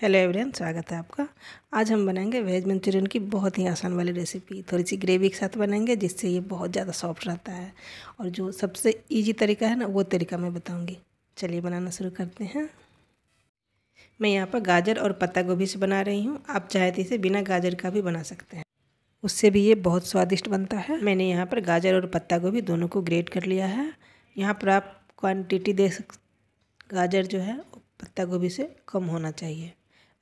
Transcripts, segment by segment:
hello everyone स्वागत है आपका आज हम बनाएंगे वेज मंचूरियन की बहुत ही आसान वाली रेसिपी थोड़ी सी ग्रेवी के साथ बनाएंगे जिससे ये बहुत ज़्यादा सॉफ्ट रहता है और जो सबसे इजी तरीका है ना वो तरीका मैं बताऊंगी चलिए बनाना शुरू करते हैं मैं यहाँ पर गाजर और पत्ता गोभी से बना रही हूँ आप चाहे तो इसे बिना गाजर का भी बना सकते हैं उससे भी ये बहुत स्वादिष्ट बनता है मैंने यहाँ पर गाजर और पत्ता गोभी दोनों को ग्रेट कर लिया है यहाँ पर आप क्वान्टिटी दे सक गाजर जो है पत्ता गोभी से कम होना चाहिए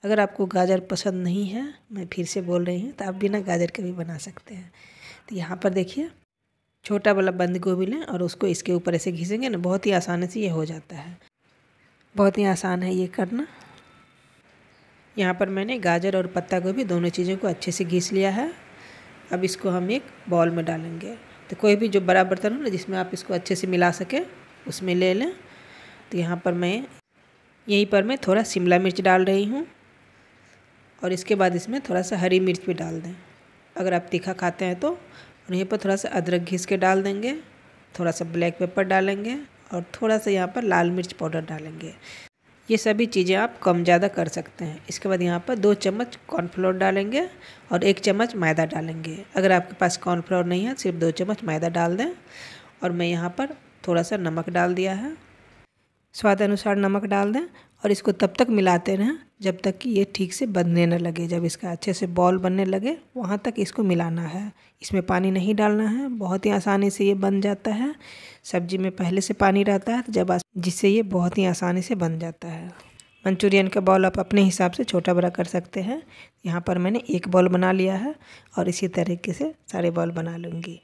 अगर आपको गाजर पसंद नहीं है मैं फिर से बोल रही हूँ तो आप बिना गाजर के भी बना सकते हैं तो यहाँ पर देखिए छोटा वाला बंद गोभी लें और उसको इसके ऊपर ऐसे घिसेंगे ना बहुत ही आसानी से ये हो जाता है बहुत ही आसान है ये करना यहाँ पर मैंने गाजर और पत्ता गोभी दोनों चीज़ों को अच्छे से घिस लिया है अब इसको हम एक बॉल में डालेंगे तो कोई भी जो बड़ा बर्तन हो ना जिसमें आप इसको अच्छे से मिला सकें उसमें ले लें तो यहाँ पर मैं यहीं पर मैं थोड़ा शिमला मिर्च डाल रही हूँ और इसके बाद इसमें थोड़ा सा हरी मिर्च भी डाल दें अगर आप तीखा खाते हैं तो यहीं पर थोड़ा सा अदरक घिस के डाल देंगे थोड़ा सा ब्लैक पेपर डालेंगे और थोड़ा सा यहाँ पर लाल मिर्च पाउडर डालेंगे ये सभी चीज़ें आप कम ज़्यादा कर सकते हैं इसके बाद यहाँ पर दो चम्मच कॉर्नफ्लोर डालेंगे और एक चम्मच मैदा डालेंगे अगर आपके पास कॉर्नफ्लोर नहीं है सिर्फ दो चम्मच मैदा डाल दें और मैं यहाँ पर थोड़ा सा नमक डाल दिया है स्वाद अनुसार नमक डाल दें और इसको तब तक मिलाते रहें जब तक कि ये ठीक से बनने न लगे जब इसका अच्छे से बॉल बनने लगे वहाँ तक इसको मिलाना है इसमें पानी नहीं डालना है बहुत ही आसानी से ये बन जाता है सब्जी में पहले से पानी रहता है तो जब जिससे ये बहुत ही आसानी से बन जाता है मंचूरियन का बॉल आप अपने हिसाब से छोटा बड़ा कर सकते हैं यहाँ पर मैंने एक बॉल बना लिया है और इसी तरीके से सारे बॉल बना लूँगी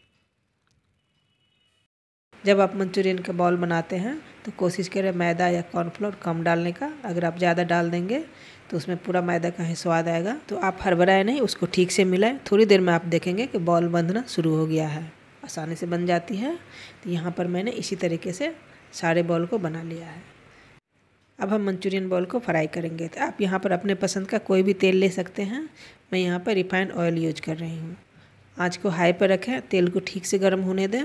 जब आप मंचूरियन का बॉल बनाते हैं तो कोशिश करें मैदा या कॉर्नफ्लोर कम डालने का अगर आप ज़्यादा डाल देंगे तो उसमें पूरा मैदा का ही स्वाद आएगा तो आप हड़बड़ाए नहीं उसको ठीक से मिलाएं थोड़ी देर में आप देखेंगे कि बॉल बंधना शुरू हो गया है आसानी से बन जाती है तो यहाँ पर मैंने इसी तरीके से सारे बॉल को बना लिया है अब हम मंचूरियन बॉल को फ्राई करेंगे तो आप यहाँ पर अपने पसंद का कोई भी तेल ले सकते हैं मैं यहाँ पर रिफाइंड ऑयल यूज कर रही हूँ आँच को हाई पर रखें तेल को ठीक से गर्म होने दें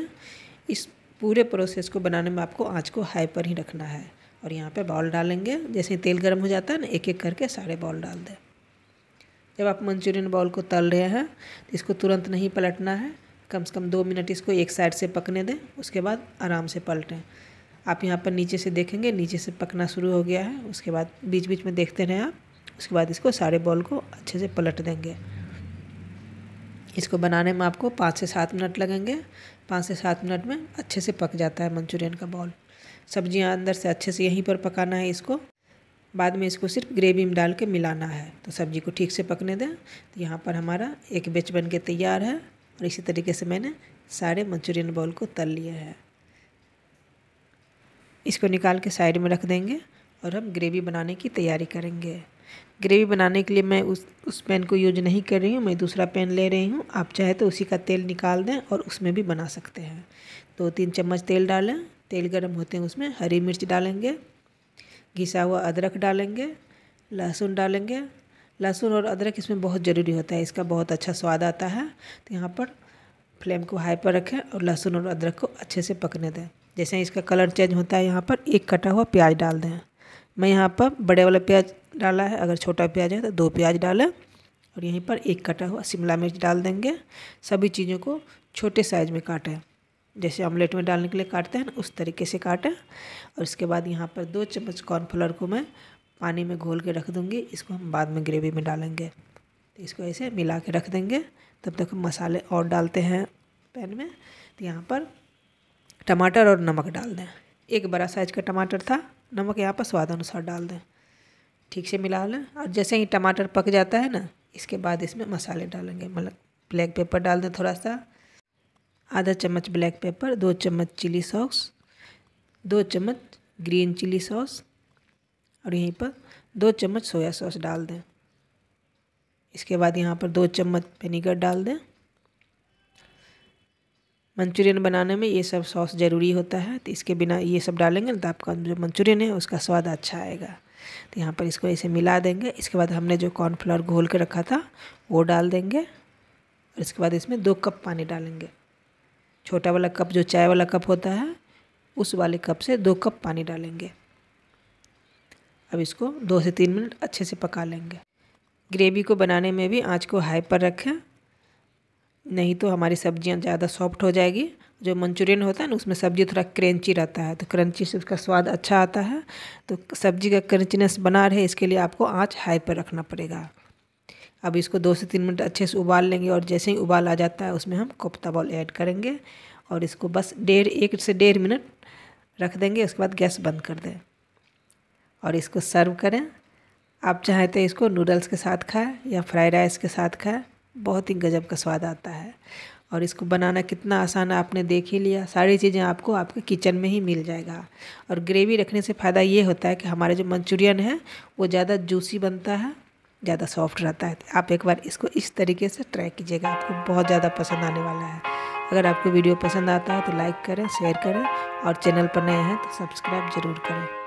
इस पूरे प्रोसेस को बनाने में आपको आँच को हाई पर ही रखना है और यहाँ पर बॉल डालेंगे जैसे ही तेल गर्म हो जाता है ना एक एक करके सारे बॉल डाल दें जब आप मंचूरियन बॉल को तल रहे हैं तो इसको तुरंत नहीं पलटना है कम से कम दो मिनट इसको एक साइड से पकने दें उसके बाद आराम से पलटें आप यहाँ पर नीचे से देखेंगे नीचे से पकना शुरू हो गया है उसके बाद बीच बीच में देखते रहें आप उसके बाद इसको सारे बॉल को अच्छे से पलट देंगे इसको बनाने में आपको पाँच से सात मिनट लगेंगे पाँच से सात मिनट में अच्छे से पक जाता है मंचूरियन का बॉल सब्जियां अंदर से अच्छे से यहीं पर पकाना है इसको बाद में इसको सिर्फ ग्रेवी में डाल के मिलाना है तो सब्जी को ठीक से पकने दें तो यहाँ पर हमारा एक बेच बन के तैयार है और इसी तरीके से मैंने सारे मंचूरियन बॉल को तल लिए है इसको निकाल के साइड में रख देंगे और हम ग्रेवी बनाने की तैयारी करेंगे ग्रेवी बनाने के लिए मैं उस उस पैन को यूज नहीं कर रही हूँ मैं दूसरा पैन ले रही हूँ आप चाहे तो उसी का तेल निकाल दें और उसमें भी बना सकते हैं दो तो तीन चम्मच तेल डालें तेल गर्म होते हैं उसमें हरी मिर्च डालेंगे घिसा हुआ अदरक डालेंगे लहसुन डालेंगे लहसुन और अदरक इसमें बहुत ज़रूरी होता है इसका बहुत अच्छा स्वाद आता है तो यहाँ पर फ्लेम को हाई पर रखें और लहसुन और अदरक को अच्छे से पकने दें जैसे इसका कलर चेंज होता है यहाँ पर एक कटा हुआ प्याज डाल दें मैं यहाँ पर बड़े वाला प्याज डाला है अगर छोटा प्याज है तो दो प्याज डालें और यहीं पर एक कटा हुआ शिमला मिर्च डाल देंगे सभी चीज़ों को छोटे साइज में काटें जैसे ऑमलेट में डालने के लिए काटते हैं ना उस तरीके से काटें और इसके बाद यहाँ पर दो चम्मच कॉर्नफ्लोर को मैं पानी में घोल के रख दूँगी इसको हम बाद में ग्रेवी में डालेंगे तो इसको ऐसे मिला के रख देंगे तब तक हम मसाले और डालते हैं पैन में तो यहाँ पर टमाटर और नमक डाल दें एक बड़ा साइज का टमाटर था नमक यहाँ पर स्वाद अनुसार डाल दें ठीक से मिला लें और जैसे ही टमाटर पक जाता है ना इसके बाद इसमें मसाले डालेंगे मतलब ब्लैक पेपर डाल दें थोड़ा सा आधा चम्मच ब्लैक पेपर दो चम्मच चिली सॉस दो चम्मच ग्रीन चिली सॉस और यहीं पर दो चम्मच सोया सॉस डाल दें इसके बाद यहाँ पर दो चम्मच विनीगर डाल दें मंचूरियन बनाने में ये सब सॉस ज़रूरी होता है तो इसके बिना ये सब डालेंगे ना तो आपका जो मंचूरियन है उसका स्वाद अच्छा आएगा तो यहाँ पर इसको ऐसे मिला देंगे इसके बाद हमने जो कॉर्नफ्लावर घोल के रखा था वो डाल देंगे और इसके बाद इसमें दो कप पानी डालेंगे छोटा वाला कप जो चाय वाला कप होता है उस वाले कप से दो कप पानी डालेंगे अब इसको दो से तीन मिनट अच्छे से पका लेंगे ग्रेवी को बनाने में भी आँच को हाई पर रखें नहीं तो हमारी सब्जियाँ ज़्यादा सॉफ्ट हो जाएगी जो मंचूरियन होता है ना उसमें सब्ज़ी थोड़ा क्रंची रहता है तो क्रंची से उसका स्वाद अच्छा आता है तो सब्ज़ी का क्रंचीनेस बना रहे इसके लिए आपको आँच हाई पर रखना पड़ेगा अब इसको दो से तीन मिनट अच्छे से उबाल लेंगे और जैसे ही उबाल आ जाता है उसमें हम कोफ्ता बॉल ऐड करेंगे और इसको बस डेढ़ एक से डेढ़ मिनट रख देंगे उसके बाद गैस बंद कर दें और इसको सर्व करें आप चाहें तो इसको नूडल्स के साथ खाएं या फ्राइड राइस के साथ खाएं बहुत ही गजब का स्वाद आता है और इसको बनाना कितना आसान है आपने देख ही लिया सारी चीज़ें आपको आपके किचन में ही मिल जाएगा और ग्रेवी रखने से फ़ायदा ये होता है कि हमारे जो मंचूरियन है वो ज़्यादा जूसी बनता है ज़्यादा सॉफ्ट रहता है आप एक बार इसको इस तरीके से ट्राई कीजिएगा आपको बहुत ज़्यादा पसंद आने वाला है अगर आपको वीडियो पसंद आता है तो लाइक करें शेयर करें और चैनल पर नए हैं तो सब्सक्राइब ज़रूर करें